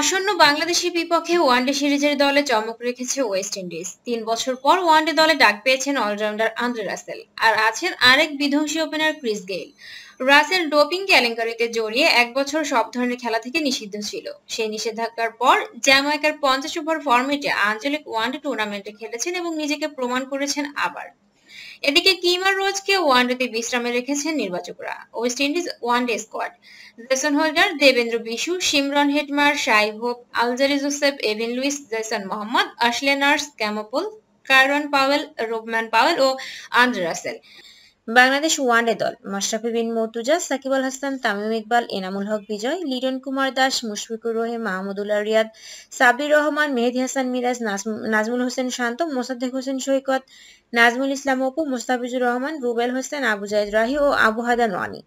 আসন্ন বাংলাদেশের বিপক্ষে ওয়ানডে সিরিজের দলে চমক রেখেছে ওয়েস্ট ইন্ডিজ তিন বছর পর ওয়ানডে দলে ডাক পেয়েছেন অলরাউন্ডার আন্দ্রে রাসেল আর আছেন আরেক বিধ্বংসী opener Chris Gayle Russell doping কেলেঙ্কারিতে জড়িয়ে এক বছর সব ধরনের খেলা থেকে নিষিদ্ধ ছিল সেই নিষেধাজ্ঞার পর জ্যামাইকার পঞ্চাশ ওভার ফর্মেটে আঞ্চলিক ওয়ানডে টুর্নামেন্টে খেলেছেন এবং নিজেকে প্রমাণ করেছেন আবার এদিকে কিমার রোজকে ওয়ানডেতে বিশ্রামে রেখেছেন নির্বাচকরা West Indies one day squad Jason Holder Devendra Bishoo Shimron Hetmyer Shai Hope Alzarri Joseph Evin Lewis Jason Mohammed Ashley Nurse Keemo Paul Kieron Powell Rovman Powell ও আন্দ্রে রাসেল বাংলাদেশ ওয়ানডে দল মাশরাফি বিন মর্তুজা সাকিব আল হাসান তামিম ইকবাল এনামুল হক বিজয় লিটন কুমার দাস মুশফিকুর রহিম মাহমুদুল্লাহ রিয়াদ সাবির রহমান মেহেদি হাসান মিরাজ নাজমুল হোসেন শান্ত মোসাদ্দেক হোসেন সৈকত নাজমুল ইসলাম অপু মুস্তাফিজুর রহমান রুবেল হোসেন আবু জায়দ রাহি ও আবু হাদা নোয়ানি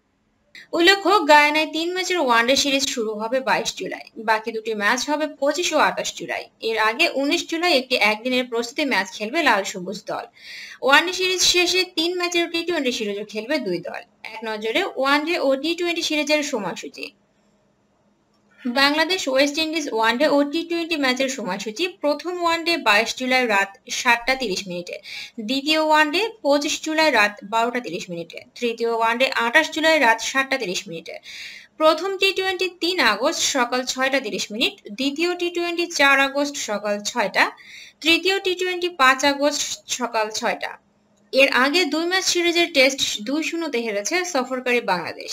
উল্লেখ্য গায়ানায় তিন ম্যাচের ওয়ানডে সিরিজ শুরু হবে বাইশ জুলাই বাকি দুটি ম্যাচ হবে পঁচিশ ও আঠাশ জুলাই এর আগে উনিশ জুলাই একটি একদিনের প্রস্তুতি ম্যাচ খেলবে লাল সবুজ দল ওয়ানডে সিরিজ শেষে তিন ম্যাচের টি টোয়েন্টি সিরিজও খেলবে দুই দল এক নজরে ওয়ানডে ও টি টোয়েন্টি সিরিজের সময়সূচি বাংলাদেশ ওয়েস্ট ইন্ডিজ ওয়ানডে ও টি টোয়েন্টি ম্যাচের সময়সূচি প্রথম ওয়ানডে বাইশ জুলাই রাত সাতটা তিরিশ মিনিটে দ্বিতীয় ওয়ানডে পঁচিশ জুলাই রাত বারোটা তিরিশ মিনিটে তৃতীয় ওয়ানডে আঠাশ জুলাই রাত সাতটা তিরিশ মিনিটে প্রথম টি টোয়েন্টি তিন আগস্ট সকাল ছয়টা তিরিশ মিনিট দ্বিতীয় টি টোয়েন্টি চার আগস্ট সকাল ছয়টা তৃতীয় টি টোয়েন্টি পাঁচ আগস্ট সকাল ছয়টা এর আগে দুই ম্যাচ সিরিজের টেস্ট দুই শূন্যতে হেরেছে সফরকারী বাংলাদেশ